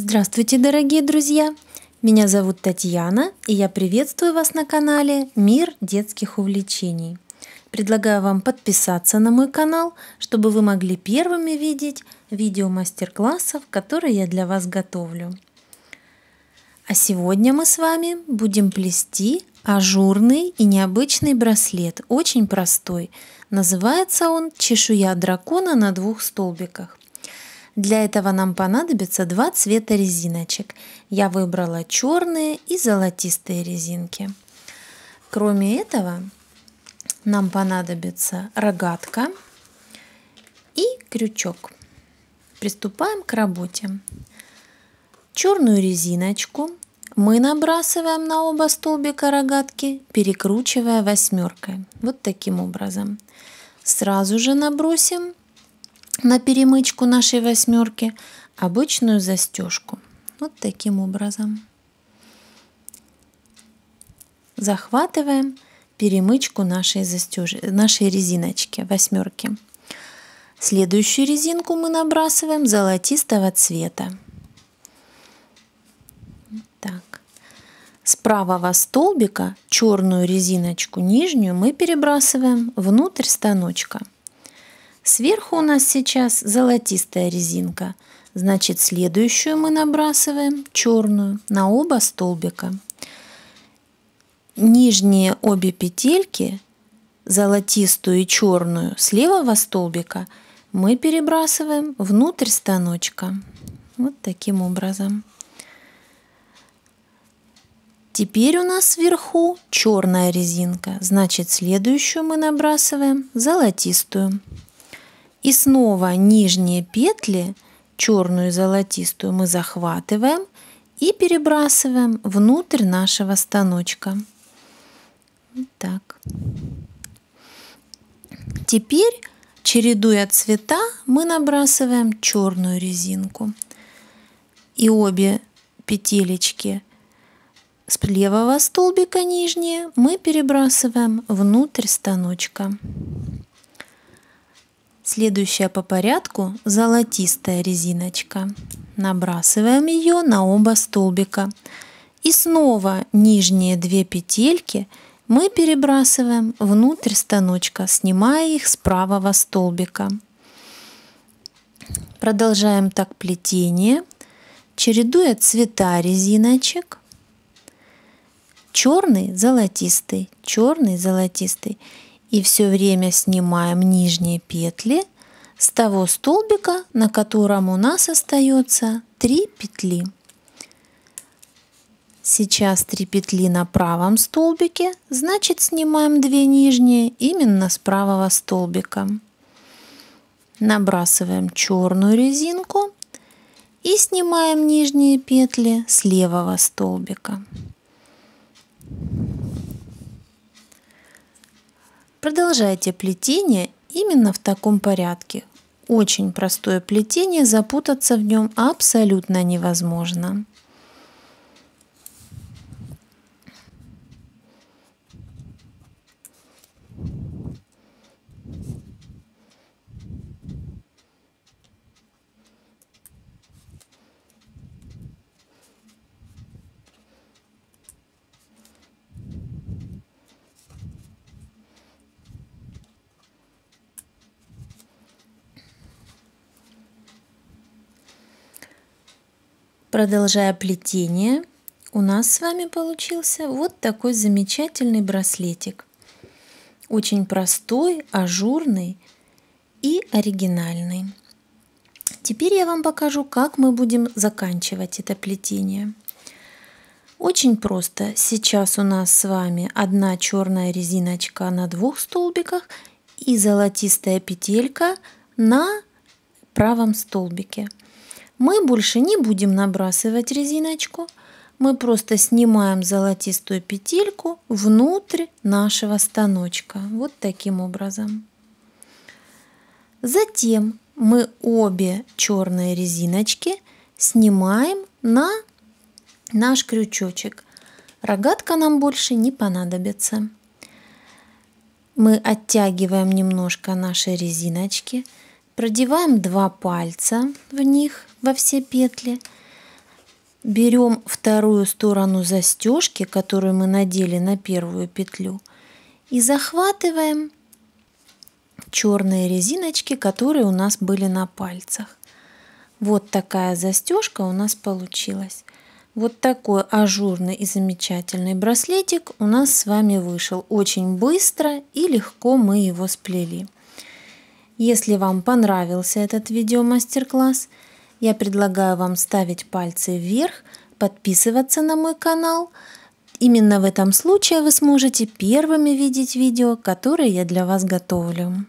Здравствуйте, дорогие друзья! Меня зовут Татьяна, и я приветствую вас на канале «Мир детских увлечений». Предлагаю вам подписаться на мой канал, чтобы вы могли первыми видеть видео мастер-классов, которые я для вас готовлю. А сегодня мы с вами будем плести ажурный и необычный браслет, очень простой. Называется он «Чешуя дракона на двух столбиках». Для этого нам понадобится два цвета резиночек. Я выбрала черные и золотистые резинки. Кроме этого, нам понадобится рогатка и крючок. Приступаем к работе. Черную резиночку мы набрасываем на оба столбика рогатки, перекручивая восьмеркой. Вот таким образом. Сразу же набросим на перемычку нашей восьмерки обычную застежку. Вот таким образом. Захватываем перемычку нашей, застеж... нашей резиночки, восьмерки. Следующую резинку мы набрасываем золотистого цвета. Так. С правого столбика черную резиночку нижнюю мы перебрасываем внутрь станочка. Сверху у нас сейчас золотистая резинка. Значит, следующую мы набрасываем черную на оба столбика. Нижние обе петельки, золотистую и черную, с левого столбика мы перебрасываем внутрь станочка. Вот таким образом. Теперь у нас сверху черная резинка, значит следующую мы набрасываем золотистую. И снова нижние петли, черную и золотистую, мы захватываем и перебрасываем внутрь нашего станочка. Так. Теперь, чередуя цвета, мы набрасываем черную резинку. И обе петелечки с левого столбика нижние мы перебрасываем внутрь станочка. Следующая по порядку золотистая резиночка. Набрасываем ее на оба столбика. И снова нижние две петельки мы перебрасываем внутрь станочка, снимая их с правого столбика. Продолжаем так плетение, чередуя цвета резиночек. Черный, золотистый, черный, золотистый и все время снимаем нижние петли с того столбика, на котором у нас остается 3 петли. Сейчас 3 петли на правом столбике, значит снимаем 2 нижние именно с правого столбика. Набрасываем черную резинку и снимаем нижние петли с левого столбика. Продолжайте плетение именно в таком порядке. Очень простое плетение, запутаться в нем абсолютно невозможно. Продолжая плетение, у нас с вами получился вот такой замечательный браслетик. Очень простой, ажурный и оригинальный. Теперь я вам покажу, как мы будем заканчивать это плетение. Очень просто. Сейчас у нас с вами одна черная резиночка на двух столбиках и золотистая петелька на правом столбике – мы больше не будем набрасывать резиночку, мы просто снимаем золотистую петельку внутрь нашего станочка, вот таким образом. Затем мы обе черные резиночки снимаем на наш крючочек. Рогатка нам больше не понадобится. Мы оттягиваем немножко наши резиночки, Продеваем два пальца в них, во все петли. Берем вторую сторону застежки, которую мы надели на первую петлю, и захватываем черные резиночки, которые у нас были на пальцах. Вот такая застежка у нас получилась. Вот такой ажурный и замечательный браслетик у нас с вами вышел. Очень быстро и легко мы его сплели. Если вам понравился этот видеомастер-класс, я предлагаю вам ставить пальцы вверх, подписываться на мой канал. Именно в этом случае вы сможете первыми видеть видео, которые я для вас готовлю.